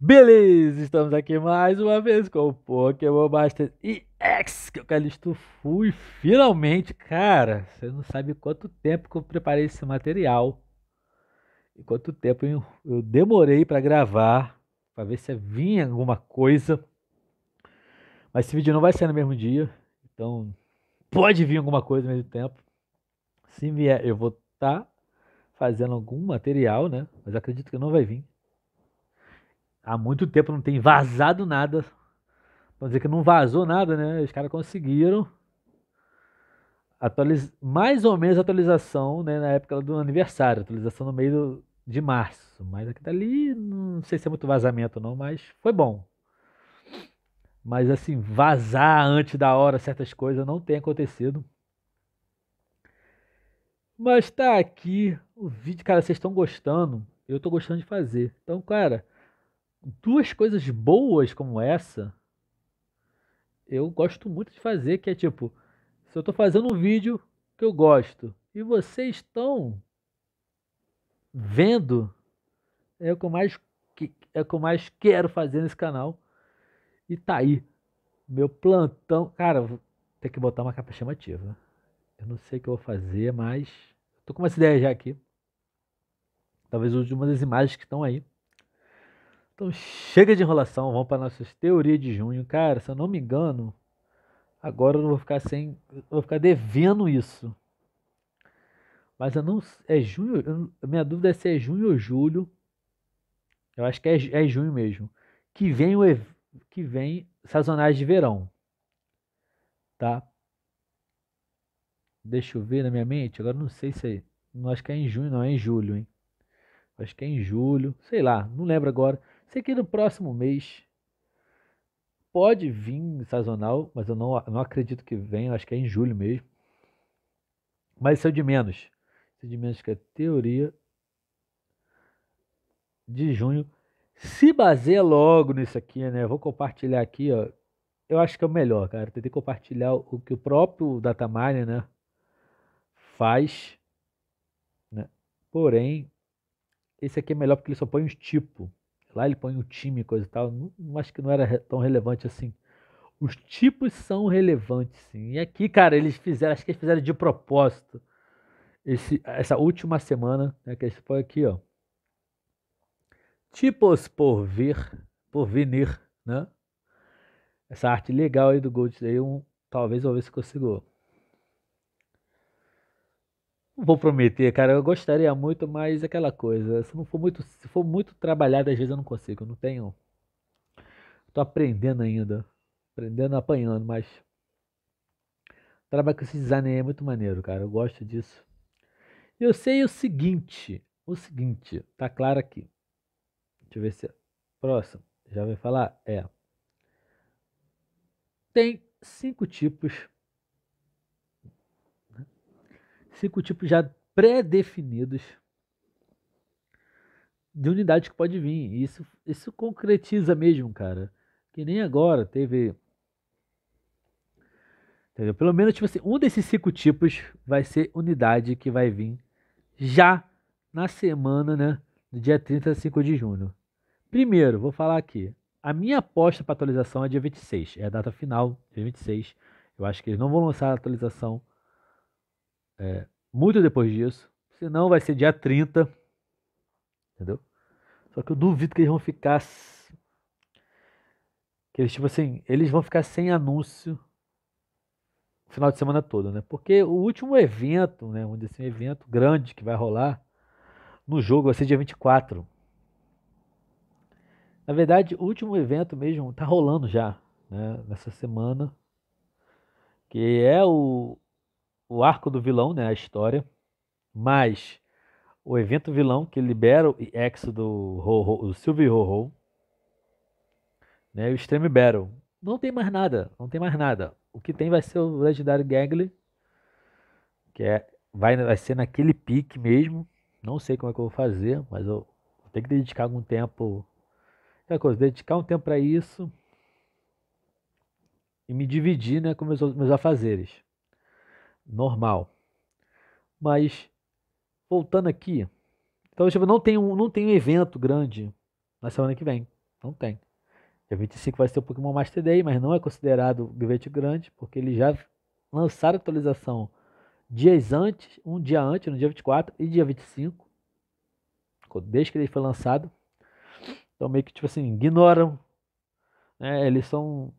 Beleza, estamos aqui mais uma vez com o Pokémon Master EX, que eu Calisto fui finalmente, cara, você não sabe quanto tempo que eu preparei esse material e quanto tempo eu, eu demorei para gravar, para ver se vinha alguma coisa. Mas esse vídeo não vai sair no mesmo dia, então pode vir alguma coisa ao mesmo tempo. Se vier, eu vou estar tá fazendo algum material, né? Mas acredito que não vai vir há muito tempo não tem vazado nada. Vamos dizer que não vazou nada, né? Os caras conseguiram atualiz... mais ou menos a atualização né, na época do aniversário, atualização no meio do... de março. Mas aqui dali, não sei se é muito vazamento não, mas foi bom. Mas assim, vazar antes da hora certas coisas não tem acontecido. Mas tá aqui o vídeo, cara, vocês estão gostando. Eu tô gostando de fazer. Então, cara, duas coisas boas como essa, eu gosto muito de fazer, que é tipo, se eu estou fazendo um vídeo que eu gosto e vocês estão vendo, é o que eu mais, é o que eu mais quero fazer nesse canal. E tá aí, meu plantão. Cara, vou ter que botar uma capa chamativa. Eu não sei o que eu vou fazer, mas tô com uma ideia já aqui. Talvez uma das imagens que estão aí. Então chega de enrolação, vamos para nossas teorias de junho. Cara, se eu não me engano, agora eu vou ficar sem. vou ficar devendo isso. Mas eu não. É junho. Eu, minha dúvida é se é junho ou julho. Eu acho que é, é junho mesmo. Que vem o que vem sazonais de verão. Tá? Deixa eu ver na minha mente. Agora não sei se é. Não acho que é em junho, não. É em julho, hein? Acho que é em julho. Sei lá, não lembro agora. Sei que no próximo mês pode vir sazonal, mas eu não, não acredito que venha, acho que é em julho mesmo. Mas isso é de menos. Isso é de menos que a teoria de junho se baseia logo nisso aqui, né? Vou compartilhar aqui, ó. Eu acho que é o melhor, cara. Tentei compartilhar o que o próprio Dataminer, né, faz. Né? Porém, esse aqui é melhor porque ele só põe os tipos. Lá ele põe o time, coisa e tal. Não, acho que não era tão relevante assim. Os tipos são relevantes, sim. E aqui, cara, eles fizeram, acho que eles fizeram de propósito. Esse, essa última semana, né, que eles põem aqui, ó. Tipos por vir, por venir né? Essa arte legal aí do Gold aí um, talvez eu ver se consigo vou prometer, cara, eu gostaria muito, mas aquela coisa, se não for muito, se for muito trabalhado, às vezes eu não consigo, eu não tenho. Tô aprendendo ainda, aprendendo, apanhando, mas trabalho com esse design é muito maneiro, cara, eu gosto disso. Eu sei o seguinte, o seguinte, tá claro aqui. Deixa eu ver se é próximo. Já vai falar? É. Tem cinco tipos cinco tipos já pré-definidos de unidades que pode vir. E isso, isso concretiza mesmo, cara. Que nem agora teve. Entendeu? Pelo menos, tipo assim, um desses cinco tipos vai ser unidade que vai vir já na semana, né? Do dia 35 de junho. Primeiro, vou falar aqui. A minha aposta para atualização é dia 26. É a data final, dia 26. Eu acho que eles não vão lançar a atualização é, muito depois disso. Senão vai ser dia 30. Entendeu? Só que eu duvido que eles vão ficar. Que eles, tipo assim, eles vão ficar sem anúncio o final de semana todo, né? Porque o último evento, né? Assim, um desse evento grande que vai rolar no jogo vai ser dia 24. Na verdade, o último evento mesmo tá rolando já, né? Nessa semana. Que é o, o arco do vilão, né, a história, mas o evento vilão que libera o exo do Ho -Ho, o Sylvie Ho-Ho, né, o Extreme Battle. Não tem mais nada, não tem mais nada. O que tem vai ser o legendário Gangly, que é, vai, vai ser naquele pique mesmo. Não sei como é que eu vou fazer, mas eu vou ter que dedicar algum tempo. É coisa, dedicar um tempo para isso e me dividir né, com meus, meus afazeres normal. Mas voltando aqui, então tipo, não tem um, não tem um evento grande na semana que vem, não tem. Dia 25 vai ser o Pokémon Master Day, mas não é considerado evento grande, porque eles já lançaram a atualização dias antes, um dia antes, no dia 24 e dia 25, desde que ele foi lançado. Então meio que tipo assim, ignoram. Né? Eles são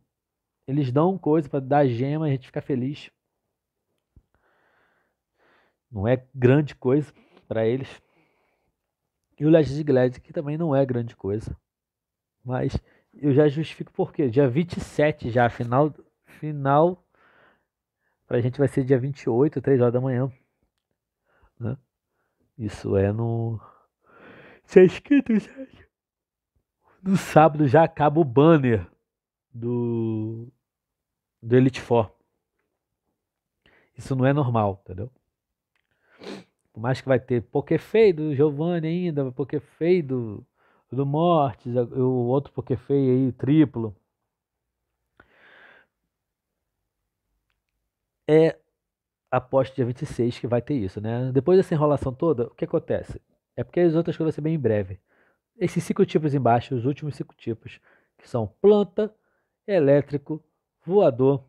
eles dão coisa para dar gema e a gente ficar feliz não é grande coisa para eles. E o Legend Glad, que também não é grande coisa. Mas eu já justifico por quê. Dia 27 já, final. Final. Pra gente vai ser dia 28, 3 horas da manhã. Né? Isso é no. Isso é escrito, gente. É no sábado já acaba o banner do. Do Elite Four. Isso não é normal, entendeu? mais que vai ter Pokéfei do Giovanni ainda, Pokéfei do, do Mortes, o outro Pokéfei aí, triplo. É após dia 26 que vai ter isso, né? Depois dessa enrolação toda, o que acontece? É porque as outras coisas vão ser bem em breve. Esses cinco tipos embaixo, os últimos cinco tipos, que são planta, elétrico, voador,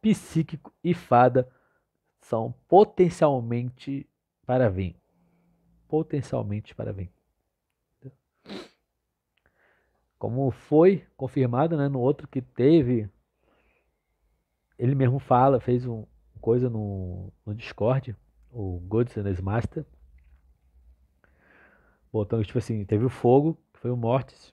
psíquico e fada, são potencialmente para vir. Potencialmente para vir. Como foi confirmado né, no outro que teve, ele mesmo fala, fez um, coisa no, no Discord, o Godson Master, botando tipo assim, teve o fogo, que foi o Mortis,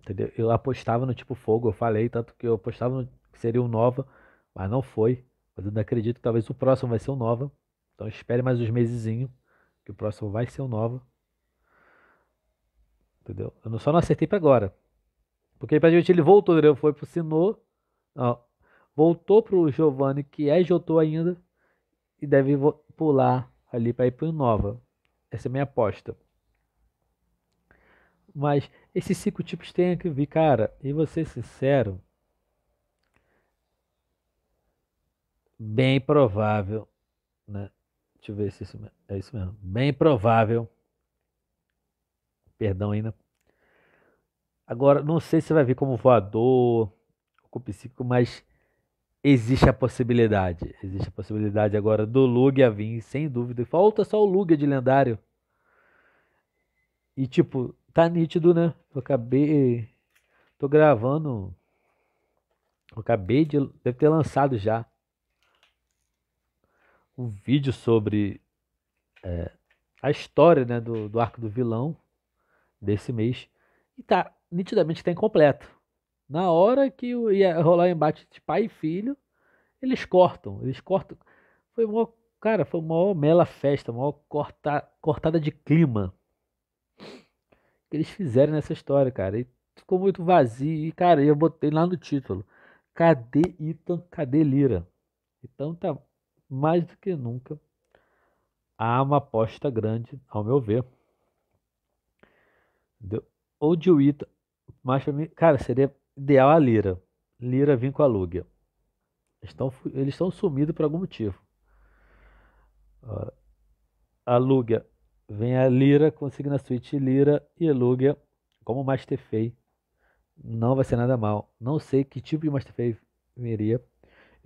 entendeu? Eu apostava no tipo fogo, eu falei, tanto que eu apostava no, que seria o Nova, mas não foi. Mas ainda acredito que talvez o próximo vai ser o Nova. Então espere mais uns mesezinho que o próximo vai ser o Nova. Entendeu? Eu só não acertei para agora. Porque pra gente ele voltou, ele foi pro Sinô. voltou pro Giovanni, que é Jotô ainda. E deve pular ali para ir pro Nova. Essa é a minha aposta. Mas esses cinco tipos tem que vir, cara. E vou ser sincero. Bem provável, né? Deixa eu ver se é isso é isso mesmo. Bem provável. Perdão ainda. Né? Agora, não sei se vai vir como voador ou psíquico, mas existe a possibilidade. Existe a possibilidade agora do Lugia vir, sem dúvida. Falta só o Lugia de lendário. E tipo, tá nítido, né? Eu acabei. Tô gravando. Eu acabei de. Deve ter lançado já um vídeo sobre é, a história né, do, do arco do vilão desse mês. E tá, nitidamente tá incompleto. Na hora que ia rolar o embate de pai e filho, eles cortam. Eles cortam. Foi uma, cara, foi uma mela festa, uma corta, cortada de clima que eles fizeram nessa história, cara. E ficou muito vazio. E, cara, eu botei lá no título. Cadê Ethan? Cadê Lira? Então tá mais do que nunca, há uma aposta grande, ao meu ver. Ou de Wita, mas para mim, cara, seria ideal a Lira. Lira vir com a Lugia. Estão, eles estão sumidos por algum motivo. A Lugia vem a Lira, conseguindo a suíte Lira e a Lugia como Master Fei. Não vai ser nada mal. Não sei que tipo de Master Fei viria.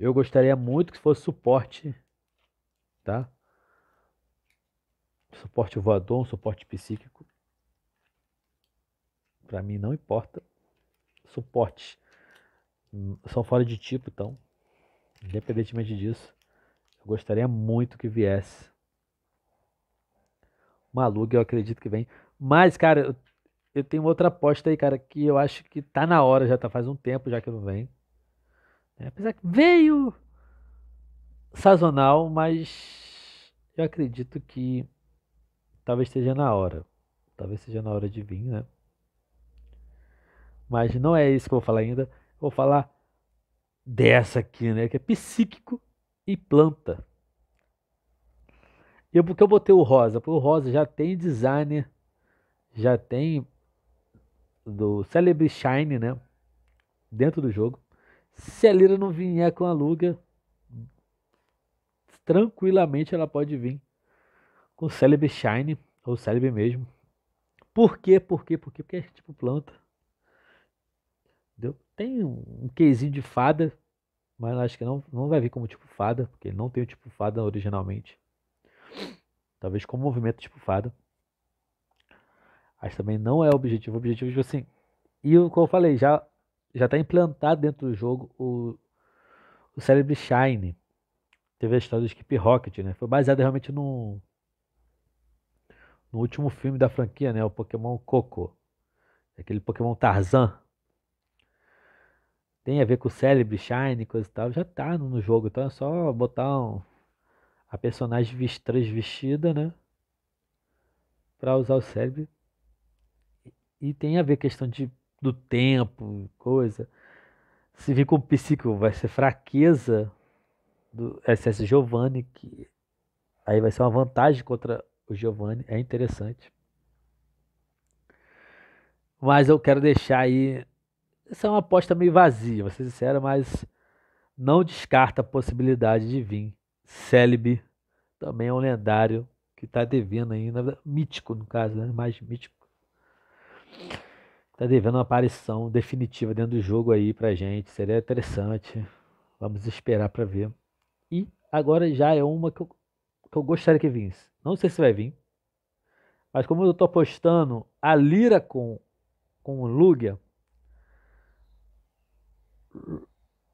Eu gostaria muito que fosse suporte, tá? Suporte voador, um suporte psíquico. Para mim não importa. Suporte hum, são fora de tipo, então, independentemente disso, eu gostaria muito que viesse. Maluco, eu acredito que vem. Mas, cara, eu, eu tenho outra aposta aí, cara, que eu acho que tá na hora, já tá faz um tempo já que não vem. É, apesar que veio sazonal, mas eu acredito que talvez esteja na hora. Talvez seja na hora de vir, né? Mas não é isso que eu vou falar ainda. Vou falar dessa aqui, né? Que é psíquico e planta. E porque eu botei o rosa? Porque o rosa já tem design já tem do Celebre Shine, né? Dentro do jogo. Se a Lira não vier com a Luga, tranquilamente ela pode vir com o Celebi Shine, ou Celebi mesmo. Por quê? Por quê? Por quê? Porque é tipo planta. Entendeu? Tem um quezinho de fada, mas acho que não, não vai vir como tipo fada, porque ele não tem o tipo fada originalmente. Talvez como movimento tipo fada. Mas também não é objetivo. O objetivo é tipo assim. E o que eu falei, já já está implantado dentro do jogo o, o Celebre Shine. Teve a história do Skip Rocket, né? Foi baseado realmente no, no último filme da franquia, né? O Pokémon Coco. Aquele Pokémon Tarzan. Tem a ver com o Celebre Shine, coisa e tal. Já está no jogo, então é só botar um, a personagem transvestida, né? Para usar o cérebro. E tem a ver questão de do tempo, coisa. Se vir com psíquico, vai ser fraqueza do SS Giovanni, que aí vai ser uma vantagem contra o Giovanni, é interessante. Mas eu quero deixar aí. Essa é uma aposta meio vazia, vou ser sincero, mas não descarta a possibilidade de vir. Celebi também é um lendário que está devendo ainda, mítico no caso, né? mais mítico tá devendo uma aparição definitiva dentro do jogo aí pra gente. Seria interessante. Vamos esperar para ver. E agora já é uma que eu, que eu gostaria que vinsse. Não sei se vai vir. Mas como eu tô postando a Lira com, com o Lugia.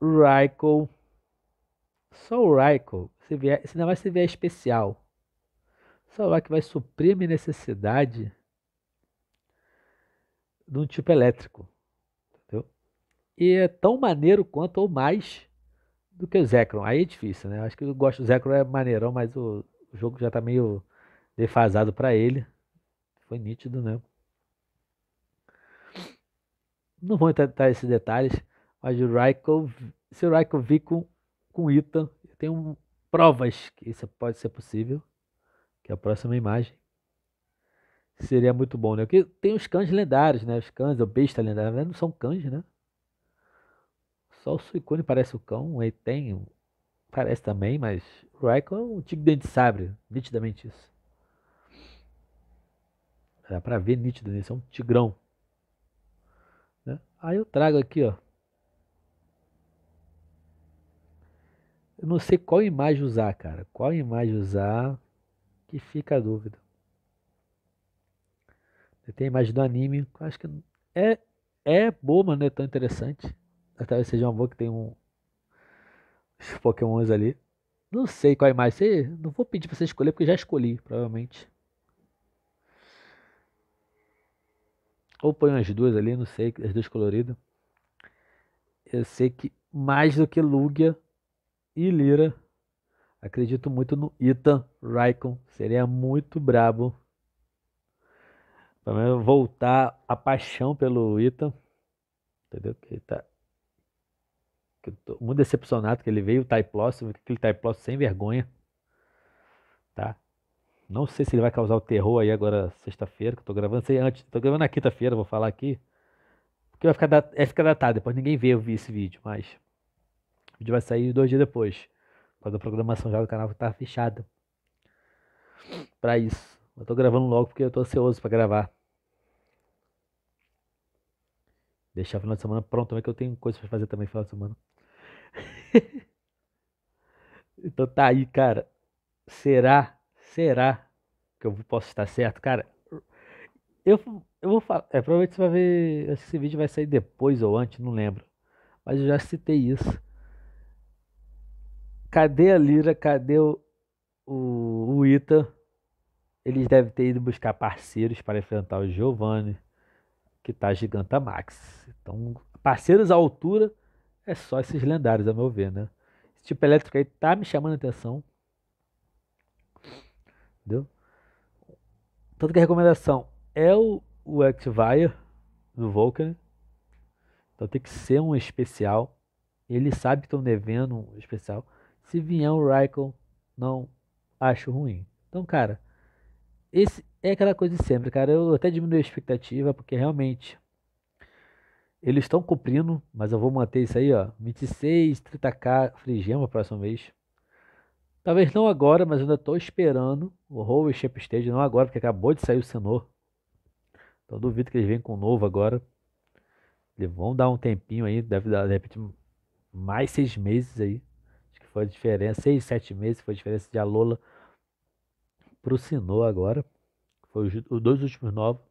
Raikou. Só o Raikou. Se vier, se não vai se vier especial. Só lá que vai suprir minha necessidade de um tipo elétrico. Entendeu? E é tão maneiro quanto ou mais do que o Zekrom. Aí é difícil, né? Acho que eu gosto do Zekrom é maneirão, mas o, o jogo já tá meio defasado para ele. Foi nítido, né? Não vou entrar esses detalhes, mas o Raikou, se o Raikou vir com, com Ita, eu tenho provas que isso pode ser possível, que é a próxima imagem. Seria muito bom, né? Porque tem os cães lendários, né? Os cães, o besta lendário, né? não são cães, né? Só o Suicune parece o cão, aí tem, parece também, mas o Raikou é um tigre tipo dente de sabre, nitidamente isso. Dá pra ver nítido nisso, é um tigrão. Né? Aí eu trago aqui, ó. Eu não sei qual imagem usar, cara. Qual imagem usar que fica a dúvida tem a imagem do anime, eu acho que é, é boa, mas não é tão interessante. Talvez seja uma boa que tem um, os pokémons ali. Não sei qual é mais. Você, não vou pedir pra você escolher, porque já escolhi, provavelmente. Ou põe as duas ali, não sei, as duas coloridas. Eu sei que mais do que Lugia e Lira, acredito muito no Ita Raikon. Seria muito brabo pelo menos voltar a paixão pelo Itam Entendeu? Que ele tá que eu tô muito decepcionado que ele veio o Taiplós, aquele Taiplós sem vergonha. Tá? Não sei se ele vai causar o terror aí agora sexta-feira, que eu tô gravando, sei antes, tô gravando na quinta-feira, vou falar aqui. Porque vai ficar, dat... é ficar datado, depois ninguém vê eu vi esse vídeo, mas o vídeo vai sair dois dias depois. Quando a programação já do canal tá fechada. Pra isso. Eu tô gravando logo porque eu tô ansioso para gravar. Deixar o final de semana pronto é que eu tenho coisas pra fazer também no final de semana. então tá aí, cara. Será? Será que eu posso estar certo? Cara, eu, eu vou falar. É, provavelmente você vai ver. Esse vídeo vai sair depois ou antes, não lembro. Mas eu já citei isso. Cadê a Lira? Cadê o, o, o Ita? Eles devem ter ido buscar parceiros para enfrentar o Giovanni que está Gigantamax. Então, parceiros à altura é só esses lendários, a meu ver, né? Esse tipo elétrico aí tá me chamando a atenção. Entendeu? Tanto que a recomendação é o, o Activire do Vulcan. Então tem que ser um especial. Ele sabe que estão devendo um especial. Se vier um Raikon, não acho ruim. Então, cara, esse é aquela coisa de sempre, cara. Eu até diminui a expectativa, porque realmente eles estão cumprindo, mas eu vou manter isso aí, ó. 26, 30k frigema próximo mês. Talvez não agora, mas ainda estou esperando o Holy Ship Stage, não agora, porque acabou de sair o Senor. Então duvido que eles venham com o novo agora. Eles vão dar um tempinho aí, deve dar, de repente, mais seis meses aí. Acho que foi a diferença, seis, sete meses foi a diferença de Alola pro Sinô agora. Foi os, os dois últimos nove.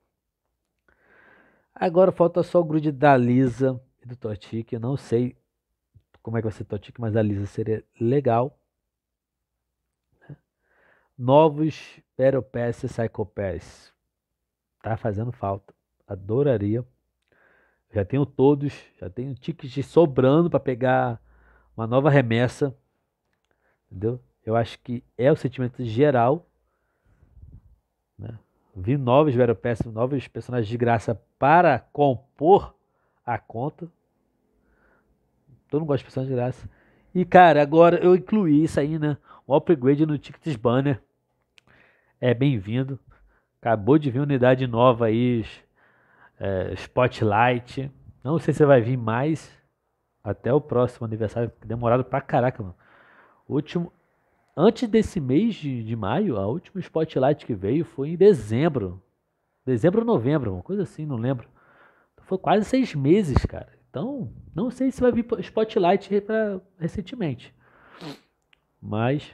Agora falta só o grude da Lisa e do Totic. Eu não sei como é que vai ser o Totic, mas a Lisa seria legal. Né? Novos Battle Pass e Psycho Pass. Tá fazendo falta. Adoraria. Já tenho todos, já tenho tickets sobrando para pegar uma nova remessa. Entendeu? Eu acho que é o sentimento geral. Né? vi novos Vero Péssimo, novos personagens de graça para compor a conta. Todo mundo gosta de personagens de graça. E, cara, agora eu incluí isso aí, né? Um upgrade no Tickets Banner. É bem-vindo. Acabou de vir unidade nova aí, é, Spotlight. Não sei se vai vir mais até o próximo aniversário, demorado pra caraca, mano. Último Antes desse mês de, de maio, a última Spotlight que veio foi em dezembro. Dezembro ou novembro, uma coisa assim, não lembro. Foi quase seis meses, cara. Então, não sei se vai vir Spotlight pra, recentemente. Mas,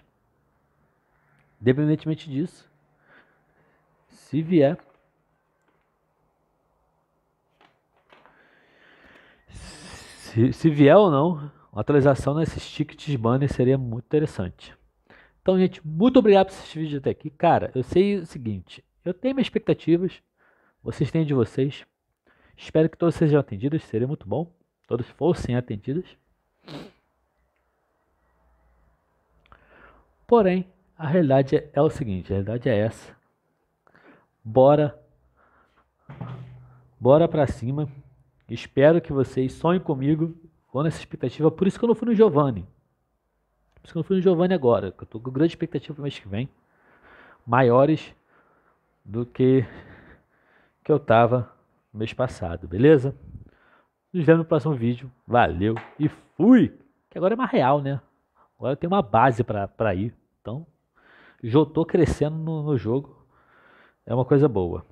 independentemente disso, se vier, Se, se, vier ou não, uma atualização nesses tickets banner seria muito interessante. Então, gente, muito obrigado por assistir o vídeo até aqui. Cara, eu sei o seguinte, eu tenho minhas expectativas, vocês têm de vocês. Espero que todos sejam atendidos. seria muito bom. todos fossem atendidos. Porém, a realidade é, é o seguinte, a realidade é essa. Bora Bora pra cima. Espero que vocês sonhem comigo. Vou nessa expectativa, por isso que eu não fui no Giovanni. Por isso que eu fui no Giovanni agora. Eu tô com grande expectativa para o mês que vem. Maiores do que, que eu tava no mês passado, beleza? Nos vemos no próximo vídeo. Valeu e fui! Que agora é mais real, né? Agora tem uma base para ir. Então, já tô crescendo no, no jogo. É uma coisa boa.